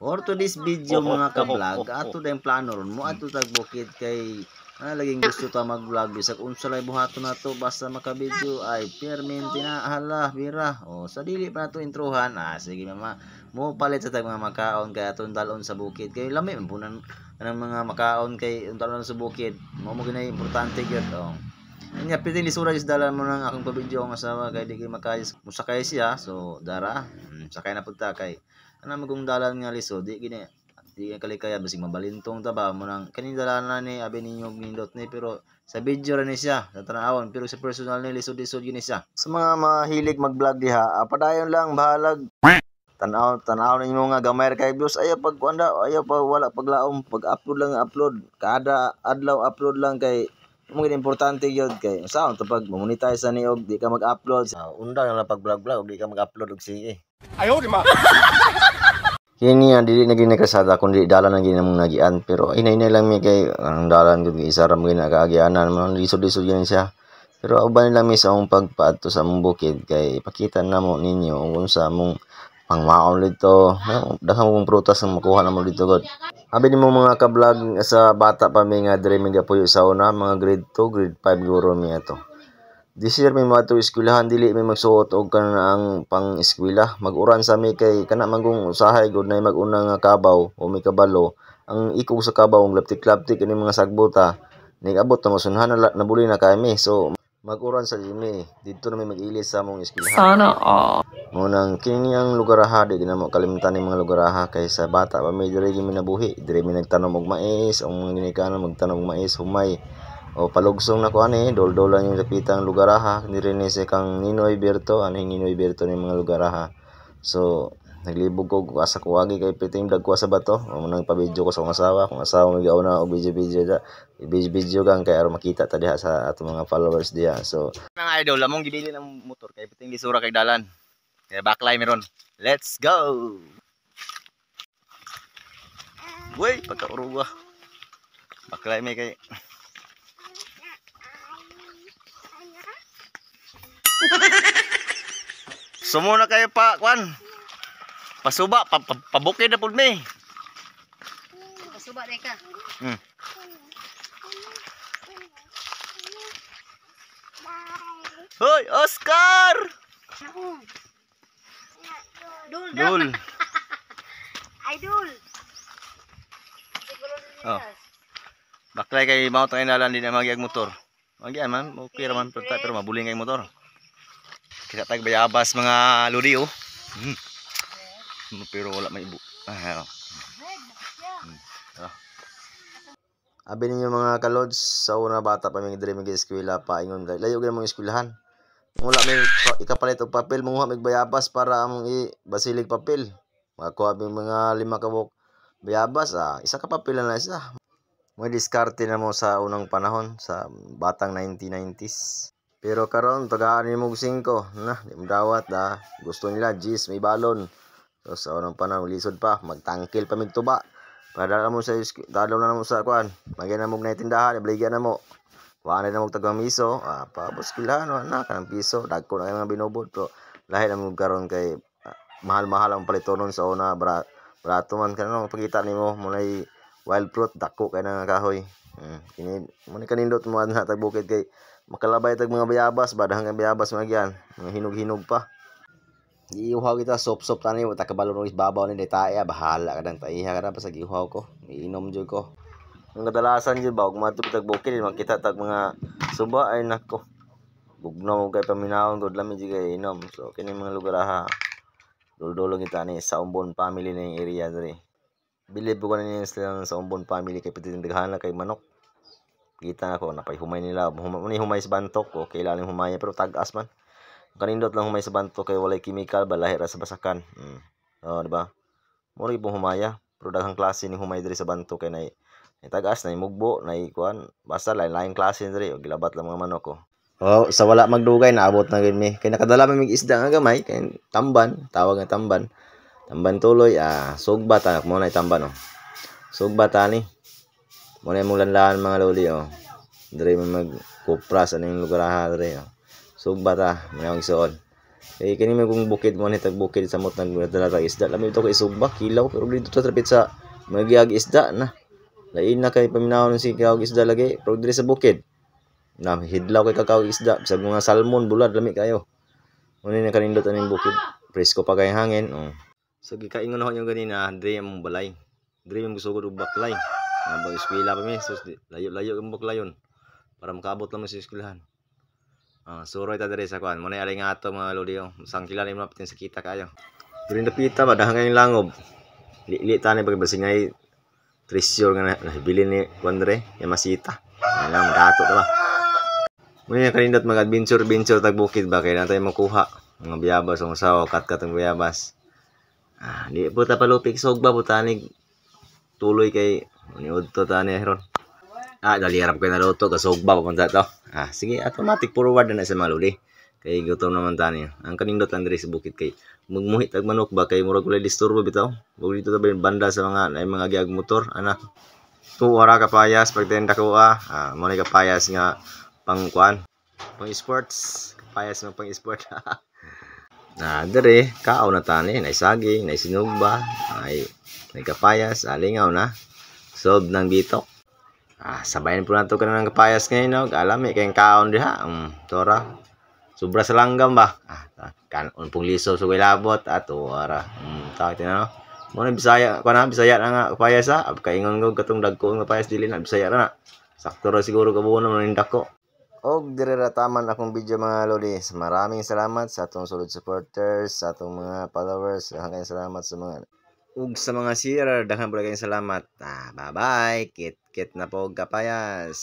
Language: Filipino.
For to this video oh, mga ka-vlog, oh, oh, ato na plano ron mo, ato tagbukit kay ah, laging gusto ta mag-vlog bisag unsa lay buhato na basta maka-video ay permanente na hala bira. O sa dili pa nato introhan. Ah sige mama, mo palit sa tag mga makaon kay aton dalon sa bukid kay lami man punan ng mga makaon kay dalon sa bukid. Mo mo ginay importante gyud oh. Nga pitin ni is dala mo nang akong pabidyo ang asawa kay di kay makayas. Musakay siya so dara. Hmm, sakay na pud kay ana magung dalan nga lisod di gini di kalikaya basig mabalintong ta ba mo nang kaning dalanan ni abi ninyo nindot ni pero sa video ra ni siya sa tatanawan pero sa personal ni lisod lisod gini siya sa mga mahilig mag-vlog diha ah, padayon lang bahalag tanaw tanaw ninyo nga gamay ra kay views ayo pag kuanda ayo pa wala paglaom pag upload lang upload kada adlaw upload lang kay mo importante gyud kay sa to pag monetize ni og di ka mag-upload. Uh, ah, unda na pag vlog vlog di ka mag-upload og sige. Ayo oh, di ma. Kini ang dili na gini kasada kundi dalan ang gini mong nagian pero inay na lang mi kay ang dalan gud isa ra mo gina kaagianan man lisod-lisod gani siya. Pero uban lang mi sa akong pagpaadto sa mong bukid kay pakita na mo ninyo kung sa mong pangmaon dito. Ano, Daghang mong prutas ang makuha na mo dito god. Abi mo mga ka-vlog sa bata pa may nga dire mi gapuyo sa una mga grade 2, grade 5 guro mi ato. This year mi mato eskwelahan dili may magsuot og kana ang pang-eskwela. Maguran sa mi kay kana manggung usahay good gud mag-una nga kabaw o may kabalo. Ang ikog sa kabaw ang laptik-laptik ani mga sagbota. Nigabot na masunhan na nabuli na kami. So Maguran sa Jimmy. dito na may mag-ilis sa mong eskwelahan. Sana all. Ah. Munang kiniyang lugaraha, di ginamo kalimtan ni mga lugaraha kaysa bata pa may dire mi nabuhi. Dire mi nagtanom og mais, ang mga ginikanan magtanom og mais, humay. O palugsong na ko ani, doldolan yung lapitang lugaraha, ni Renese kang Ninoy Berto, ano yung Ninoy Berto ng mga lugaraha. So, naglibog ko asa ko agi kay pitim dagko sa bato mo nang video ko sa akong asawa kung asawa mo gaw na og video video da video video gang kay aron makita ta diha sa ato mga followers diha so mga idol lamong gibili ng motor kay pitim di sura kay dalan kay baklay meron let's go Wey, pagkauruwa. Ah. Baklay may kay. Sumuna kayo pa, Kwan. Pasuba, pa, pa, pabukay na pud mi. Pasuba Reka. Hmm. Hoy, Oscar! Dul, dul. Oh. Baklay kay mau tangay hindi na magiag motor. Magi man, okay raman pero mabuling kay motor. Kita tayo bayabas mga luri oh. Hmm. pero wala may ibu ah, hmm. ah. abi ninyo mga kalods sa una bata pa may dreaming mga eskwela pa ingon layo gyud mong eskwelahan wala may ikapalit og papel manguha mig bayabas para among basilig papel makakuha mi mga lima ka buok bayabas ah isa ka papel na isa mo diskarte na mo sa unang panahon sa batang 1990s pero karon tagaan ni mo 5 na di mo dawat ah. gusto nila jeez may balon So, sa unang panahon, lisod pa. Magtangkil pa tuba. Padala mo sa, dalaw na mo sa kuan. Magyan na mo na itindahan, ibligyan na mo. Wala na mo tagang miso. Ah, pabos kilahan, wala ka ng piso. Dagko na kayo mga binubod. Pero, lahi na mo karon kay ah, mahal-mahal ang palitonon sa una. Bra, brato man kanang na no. Pagkita ni mo, wild fruit. Dako kay na kahoy. Hmm. Kini, munay kanindot mo na tagbukid kay makalabay tag mga bayabas. badang ang bayabas magyan. Mga hinog-hinog pa. Iuhaw kita, sop-sop tani, wata kabalo nung babaw ni detaya, bahala kadang taiha kada na pa ko. Iinom dyan ko. Ang kadalasan dyan ba, kung matupitag bukil, makita tag mga suba, ay nako. Bugno mo kay paminahon, good lamig dyan kay inom. So, kini mga lugar ha. Duldulong kita ni sa Umbon family ning area diri Bilib ko na niya sila sa Umbon family kay pitin daghan kay manok. Kita ako, napay humay nila. Humay, humay sa bantok ko, kailangan humay, pero tagas man kanindot lang humay sa banto kay walay chemical balahira sa basakan mm. oh di ba mo ri humaya pero daghang klase ni humay diri sa banto kay nay tagas nay mugbo nay kuan basta lain lain klase diri og gilabat lang mga manok ko oh. sa wala magdugay naabot na gid mi kay nakadala mi mig isda nga gamay kay tamban tawag nga tamban tamban tuloy ah sugbat anak mo nay tamban oh sugbat ani mo nay mong lanlaan mga loli oh diri mag kupras ano yung lugar ha diri oh sugbata mayong isuon eh kini may kung bukid mo nitag bukid sa mot nang dala isda lami ito kay sugba kilaw pero dito sa trapit sa magiag isda na lain na kay paminahon si kakaw isda lagi pero diri sa bukid na hidlaw kay kakaw isda bisag mga salmon bulad lami kayo Muna na kanindot aning bukid. Presko pa kay hangin. Oh. So gikaingon ako yung ganina, dre mong balay. Dre yung gusto ko baklay. Nabang eskwela pa mi, so layo-layo yung baklayon para makaabot lang sa eskwelahan. Uh, oh, suroy ta dere sa kuan. Muna alay nga ato mga loliyo. Sang kila nimo patin sa kita kayo. Diri na pita ba dahang kayong langob. Lili ta ni pagbasing ay treasure nga nahibili ni kuan dere, Yamasita. Alam dato ta ba. Muna kanindat mag adventure adventure tag bukid ba kay natay makuha mga biyabas ang sawa, kat kat ang biyabas. Ah, di po ta palupik sogba butanig tuloy kay niudto ta ni Heron. Ah, dali harap kay naluto kasogba papunta to. Ah, sige, automatic forward na sa mga Kay gutom naman tani. Ang kanindot lang diri sa bukid kay magmuhit og manok ba kay murag wala disturbo bitaw. Wag dito tabi banda sa mga ay mga giag motor ana. Tuwara ka payas pag tenda ko ah, ah mo ka payas nga pangkuan. Pang sports, payas mo pang sport. na dere kao na tani, na isagi na isinugba ay nagkapayas, alingaw na. Sob ng bitok. Ah, sabayan po nato kanang kapayas ngayon no. Alami kayang kaon diha. Um, mm, tora. Sobra sa langgam ba? Ah, kanon pong liso sa labot ato ah, ara. Ah, um, mm, tawag tinano. Mo na Bisaya, kuan na Bisaya na nga kapayas ha. Ah. Ab kaingon ko katong dagko nga kapayas dili na Bisaya na. Sakto ra siguro kabuo na ng dako. Og dire ra taman akong video mga lodi. Maraming salamat sa atong solid supporters, sa atong mga followers. Hanggang salamat sa mga ug sa mga sir daghan po salamat ah, bye bye kit kit na pog kapayas